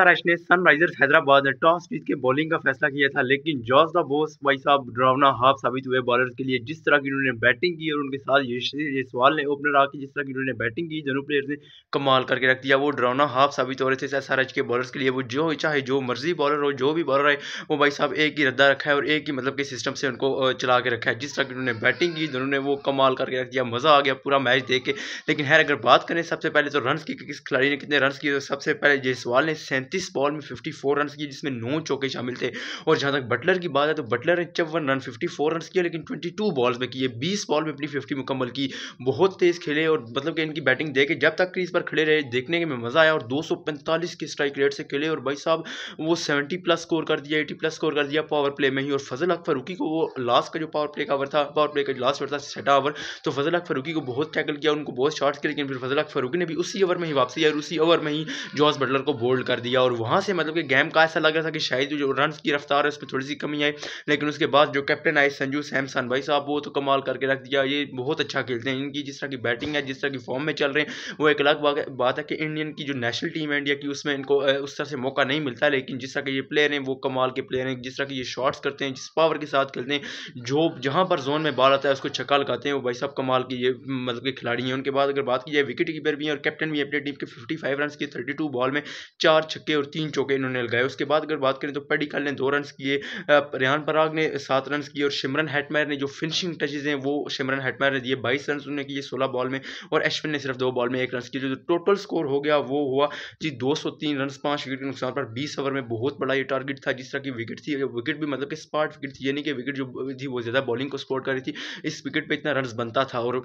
सराश ने सनराइजर्स हैदराबाद ने टॉस जीत के बॉलिंग का फैसला किया था लेकिन जॉस द बोस भाई साहब ड्रावना हाफ साबित हुए बॉलर्स के लिए जिस तरह की उन्होंने बैटिंग की और उनके साथ यशवाल ने ओपनर आके जिस तरह की उन्होंने बैटिंग की दोनों प्लेयर्स ने कमाल करके रख दिया वो ड्रावना हाफ साबित हो रहे थे एस के बॉलर्स के लिए वो जो चाहे जो मर्जी बॉलर हो जो भी बॉलर है वो भाई साहब एक ही रद्दा रखा है और एक ही मतलब के सिस्टम से उनको चला के रखा है जिस तरह की उन्होंने बैटिंग की दोनों ने वो कमाल करके रख दिया मज़ा आ गया पूरा मैच देख के लेकिन खैर अगर बात करें सबसे पहले तो रन की किस खिलाड़ी ने कितने रन किए तो सबसे पहले जयसवाल ने तैंतीस बॉल में फिफ्टी फोर रन किए जिसमें नौ चौके शामिल थे और जहाँ तक बटलर की बात है तो बटलर ने चौवन रन फिफ्टी फोर रन किए लेकिन ट्वेंटी टू बॉल्स में किए बीस बॉल में अपनी फिफ्टी मुकम्मल की बहुत तेज़ खेले और मतलब कि इनकी बैटिंग देखे जब तक क्रीज पर खड़े रहे देखने में मज़ा आया और दो सौ पैंतालीस की स्ट्राइक रेट से खेले और भाई साहब वो सेवेंटी प्लस स्कोर कर दिया एटी प्लस स्कोर कर दिया पावर प्ले में ही और फजल अक फरूकी को वो लास्ट का जो पावर प्ले का ओवर था पावर प्ले का लास्ट ओवर था छठा ओवर तो फजल अक फरूकी को बहुत टैकल किया उनको बहुत शॉर्ट्स किया लेकिन फिर फजल अक फरूकी ने भी उसी ओवर में ही वापसी और उसी ओवर में ही जॉस बटलर को बोल्ड कर दिया दिया और वहाँ से मतलब कि गेम का ऐसा लग रहा था कि शायद जो रन की रफ्तार है उसमें थोड़ी सी कमी आई लेकिन उसके बाद जो कैप्टन आए संजू सैमसन भाई साहब वो तो कमाल करके रख दिया ये बहुत अच्छा खेलते हैं इनकी जिस तरह की बैटिंग है जिस तरह की फॉर्म में चल रहे हैं वो एक अलग बात है कि इंडियन की जो नेशनल टीम है इंडिया की उसमें इनको उस तरह से मौका नहीं मिलता लेकिन जिस तरह के ये प्लेयर हैं वो कमाल के प्लेयर हैं जिस तरह के ये शॉट्स करते हैं जिस पावर के साथ खेलते हैं जो जहाँ पर जोन में बाल आता है उसको छक्का लगाते हैं वो भाई साहब कमाल के ये मतलब के खिलाड़ी हैं उनके बाद अगर बात की जाए विकेट कीपर भी हैं और कैप्टन भी अपनी टीम के फिफ्टी फाइव रन की थर्टी टू बॉल में चार छक्के और तीन चौके इन्होंने लगाए उसके बाद अगर बात करें तो पेडी ने दो रन किए रेहान पराग ने सात रन किए और शिमरन हेटमैर ने जो फिनिशिंग टचेज हैं वो सिमरन हेटमैर ने दिए बाईस रन उन्होंने किए सोलह बॉल में और अश्विन ने सिर्फ दो बॉल में एक रन किए जो टोटल स्कोर हो गया वो हुआ जी दो सौ तीन रन पांच विकेट के नुकसान पर बीस ओवर में बहुत बड़ा ये टारगेट था जिस तरह की विकेट थी विकेट भी मतलब कि स्पार्ट विकेट थी यानी कि विकेट जो थी वो ज़्यादा बॉलिंग को सपोर्ट कर रही थी इस विकेट पर इतना रन बनता था और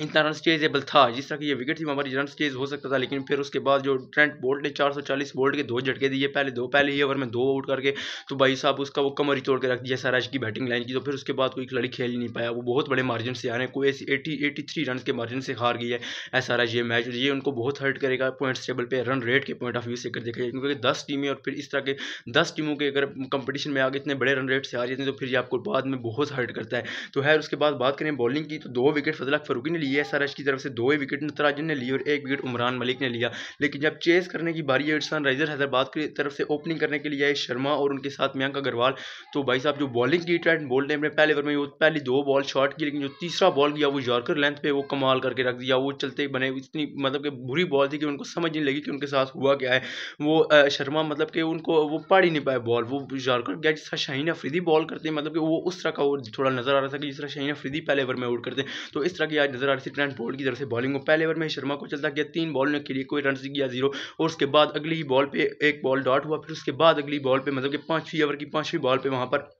इतना रन स्टेजेबल था जिस तरह की ये विकेट थी हमारी रन स्टेज हो सकता था लेकिन फिर उसके बाद जो ट्रेंट बोल्ट ने 440 बोल्ट के दो झटके दिए पहले दो पहले ही ओवर में दो आउट करके तो भाई साहब उसका वो कमर ही तोड़ के रख दिया सराज की बैटिंग लाइन की तो फिर उसके बाद कोई खिलाड़ी खेल ही नहीं पाया वो बहुत बड़े मार्जिन से आ रहे हैं कोई ऐसी एटी एटी थ्री रन के मार्जिन से हार गई है ऐसा आर ये मैच ये उनको बहुत हर्ट करेगा पॉइंट टेबल पर रन रेट के पॉइंट ऑफ व्यू से कर देखा जाए क्योंकि दस टीमें और फिर इस तरह के दस टीमों के अगर कंपटीशन में आगे इतने बड़े रन रेट से आ जाते हैं तो फिर ये आपको बाद में बहुत हर्ट करता है तो है उसके बाद बात करें बॉलिंग की तो दो विकेट फजला फरूकी लिए सरज की तरफ से दो ही विकेट नतराजन ने लिए और एक विकेट उमरान मलिक ने लिया लेकिन जब चेस करने की बारी है सनराइजर हैदराबाद की तरफ से ओपनिंग करने के लिए आए शर्मा और उनके साथ मयंक अग्रवाल तो भाई साहब जो बॉलिंग की ट्रेंड बोल रहे हैं पहले ओवर में पहली दो बॉल शॉट की लेकिन जो तीसरा बॉल गया वो जॉर्कर लेंथ पे वो कमाल करके रख दिया वो चलते बने इतनी मतलब कि बुरी बॉल थी कि उनको समझ नहीं लगी कि उनके साथ हुआ क्या है वो शर्मा मतलब कि उनको वो पढ़ ही नहीं पाए बॉल वो जॉर्कर गया जिस तरह शाहीन अफरीदी बॉल करते हैं मतलब कि वो उस तरह का वो थोड़ा नजर आ रहा था कि जिस तरह शाहीन अफरीदी पहले ओवर में आउट करते हैं तो इस तरह की आज नजर आरसीबी रन बोल्ड की तरफ से बॉलिंग में पहले ओवर में शर्मा को चलता गया तीन बॉल के लिए कोई रन गया जीरो और उसके बाद अगली बॉल पे एक बॉल डॉट हुआ फिर उसके बाद अगली बॉल पे मतलब कि पांचवी ओवर की पांचवी बॉल पे वहां पर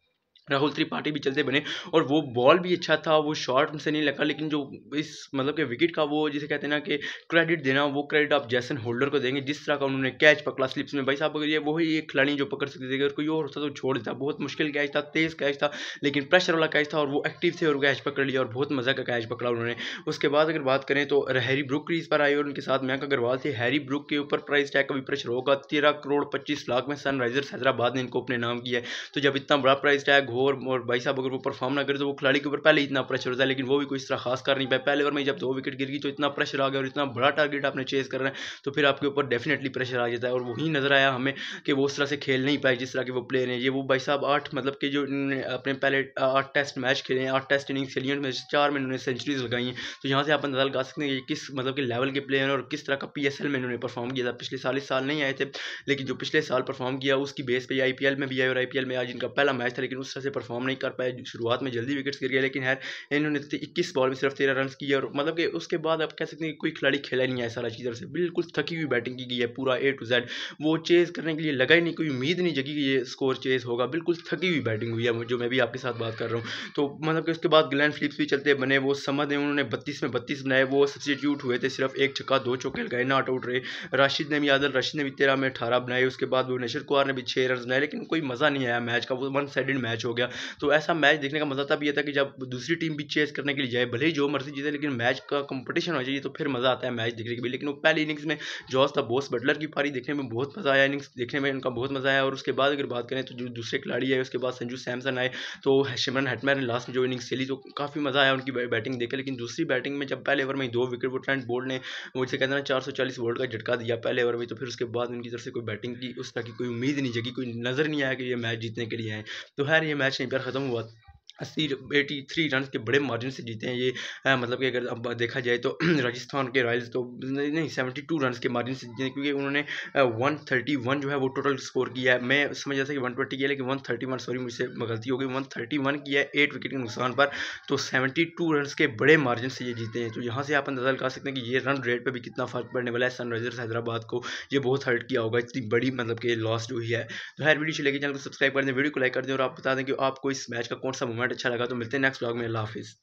राहुल त्रिपाठी भी चलते बने और वो बॉल भी अच्छा था वो शॉट से नहीं लगा लेकिन जो इस मतलब के विकेट का वो जिसे कहते हैं ना कि क्रेडिट देना वो क्रेडिट आप जैसन होल्डर को देंगे जिस तरह का उन्होंने कैच पकड़ा स्लिप्स में भाई साहब अगर ये वही एक खिलाड़ी जो पकड़ सकते थे अगर कोई और होता तो छोड़ देता बहुत मुश्किल कैच था तेज़ कैच था लेकिन प्रेशर वाला कैच था और वो एक्टिव थे और कैच पकड़ लिया और बहुत मज़ा का कैच पकड़ा उन्होंने उसके बाद अगर बात करें तो हैरी ब्रुक क्रीज पर आई और उनके साथ मैं अग्रवाल थे हैरी ब्रुक के ऊपर प्राइस टैग का भी प्रेशर होगा तेरह करोड़ पच्चीस लाख में सनराइजर्स हैदराबाद ने इनको अपने नाम किया है तो जब इतना बड़ा प्राइस टैग हो और और भाई साहब अगर वो परफॉर्म ना करे तो वो खिलाड़ी के ऊपर पहले इतना प्रेशर होता है लेकिन वो भी कोई इस तरह खास कर नहीं पाया पहले ओवर में जब दो विकेट गिर गई तो इतना प्रेशर आ गया और इतना बड़ा टारगेट आपने चेस कर रहे हैं तो फिर आपके ऊपर डेफिनेटली प्रेशर आ जाता है और वही नजर आया हमें कि वो उस तरह से खेल नहीं पाए जिस तरह के वो प्लेयर हैं ये वो भाई साहब आठ मतलब कि जो अपने पहले आठ टेस्ट मैच खेले हैं आठ टेस्ट इनिंग्स खेली उनमें चार में इन्होंने सेंचुरीज लगाई हैं तो यहाँ से आप अंदाजा लगा सकते हैं कि किस मतलब के लेवल के प्लेयर हैं और किस तरह का पी में इन्होंने परफॉर्म किया था पिछले साल इस साल नहीं आए थे लेकिन जो पिछले साल परफॉर्म किया उसकी बेस पर आई में भी आए और आई में आज इनका पहला मैच था लेकिन उस से परफॉर्म नहीं कर पाए शुरुआत में जल्दी विकेट्स गिर गए लेकिन है इन्होंने तो इक्कीस बॉल में सिर्फ तेरह रन किए और मतलब कि उसके बाद आप कह सकते हैं कोई खिलाड़ी खेला नहीं है सारा चीज़ से बिल्कुल थकी हुई बैटिंग की गई है पूरा ए टू जेड वो चेज़ करने के लिए लगा ही नहीं कोई उम्मीद नहीं जगी कि ये स्कोर चेज़ होगा बिल्कुल थकी हुई बैटिंग हुई है जो मैं भी आपके साथ बात कर रहा हूँ तो मतलब कि उसके बाद ग्लैन फिलिप्स भी चलते बने वो समझ हैं उन्होंने बत्तीस में बत्तीस बनाए वो सब्सिट्यूट हुए थे सिर्फ एक छक्का दो चौके लगाए नॉट आउट रहे राशिद ने भी यादव राशिद ने भी तेरह में अठारह बनाए उसके बाद वो नशर कुमार ने भी छः रन बनाए लेकिन कोई मज़ा नहीं आया मैच का वो वन साइड मैच हो हो गया तो ऐसा मैच देखने का मज़ा तब यह था कि जब दूसरी टीम भी चेस करने के लिए जाए भले ही जो मर्जी जीते लेकिन मैच का कंपटीशन हो जाए तो फिर मज़ा आता है मैच देखने के लिए लेकिन वो पहली इनिंग्स में जॉस था बोस बटलर की पारी देखने में बहुत मज़ा आया इनिंग्स देखने में उनका बहुत मज़ा आया और उसके बाद अगर बात करें तो जो दूसरे खिलाड़ी आए उसके बाद संजू सैमसन आए तो शिमरन हेटमैन ने लास्ट में जो इनिंग्स खेली तो काफ़ी मज़ा आया उनकी बैटिंग देखे लेकिन दूसरी बैटिंग में जब पहले ओवर में दो विकेट वो ट्रेंड बोल्ट ने मुझसे कहते हैं चार सौ चालीस वोल्ट का झटका दिया पहले ओवर में तो फिर उसके बाद उनकी तरफ से कोई बैटिंग की उस तरह की कोई उम्मीद नहीं जगी कोई नज़र नहीं आया कि ये मैच जीतने के लिए आए तो खैर ये 我确实没有那么胖。अस्सी एटी थ्री रन के बड़े मार्जिन से जीते हैं ये आ, मतलब कि अगर अब देखा जाए तो राजस्थान के रॉयल्स तो नहीं सेवेंटी टू रन के मार्जिन से जीते हैं क्योंकि उन्होंने वन थर्टी वन जो है वो टोटल स्कोर किया है मैं समझ रहा था कि वन ट्वेंटी किया लेकिन वन थर्टी वन सॉरी मुझसे गलती हो गई वन थर्टी वन किया है एट विकेट के नुकसान पर तो सेवेंटी टू रन के बड़े मार्जिन से ये जीते हैं तो यहाँ से आप अंदाजा लगा सकते हैं कि ये रन रेट पर भी कितना फ़र्क पड़ने वाला है सनराइजर्स हैदराबाद को ये बहुत हर्ट किया होगा इतनी बड़ी मतलब कि लॉस जो हुई है तो हर वीडियो चलेगी चैनल को सब्सक्राइब कर दें वीडियो को लाइक कर दें और आप बता दें कि आपको इस मैच का कौन सा मोमेंट कमेंट अच्छा लगा तो मिलते हैं नेक्स्ट ब्लॉग में अल्लाह हाफिज़